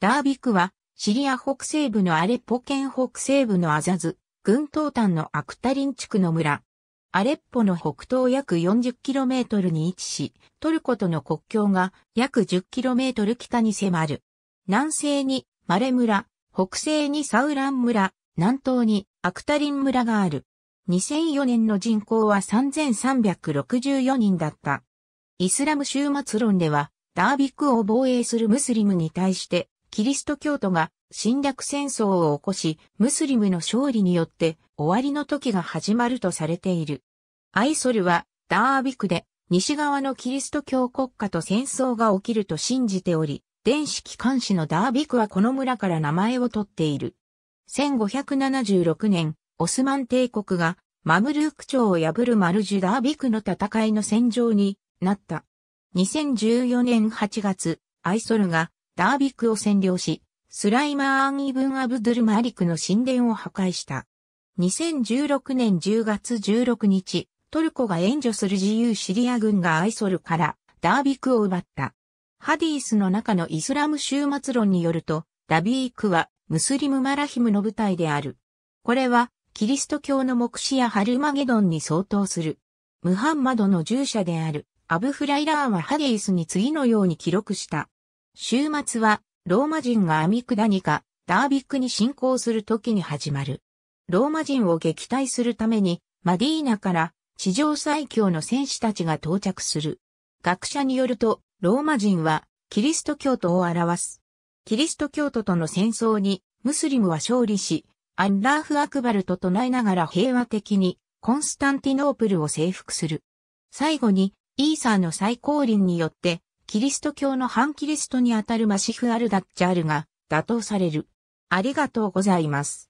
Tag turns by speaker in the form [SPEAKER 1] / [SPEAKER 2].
[SPEAKER 1] ダービクは、シリア北西部のアレッポ県北西部のアザズ、軍東端のアクタリン地区の村。アレッポの北東約 40km に位置し、トルコとの国境が約 10km 北に迫る。南西にマレ村、北西にサウラン村、南東にアクタリン村がある。2004年の人口は3364人だった。イスラム終末論では、ダービックを防衛するムスリムに対して、キリスト教徒が侵略戦争を起こし、ムスリムの勝利によって終わりの時が始まるとされている。アイソルはダービクで西側のキリスト教国家と戦争が起きると信じており、電子機関士のダービクはこの村から名前を取っている。1576年、オスマン帝国がマムルーク朝を破るマルジュダービクの戦いの戦場になった。2014年8月、アイソルがダービックを占領し、スライマー・アン・イブン・アブドゥル・マリクの神殿を破壊した。2016年10月16日、トルコが援助する自由シリア軍がアイソルからダービックを奪った。ハディースの中のイスラム終末論によると、ダビークはムスリムマラヒムの部隊である。これは、キリスト教の目視やハルマゲドンに相当する。ムハンマドの従者である、アブフライラーはハディースに次のように記録した。週末は、ローマ人がアミクダニか、ダービックに侵攻する時に始まる。ローマ人を撃退するために、マディーナから地上最強の戦士たちが到着する。学者によると、ローマ人は、キリスト教徒を表す。キリスト教徒との戦争に、ムスリムは勝利し、アンラーフ・アクバルと唱えながら平和的に、コンスタンティノープルを征服する。最後に、イーサーの再降臨によって、キリスト教の反キリストにあたるマシフ・アル・ダッジャールが打倒される。ありがとうございます。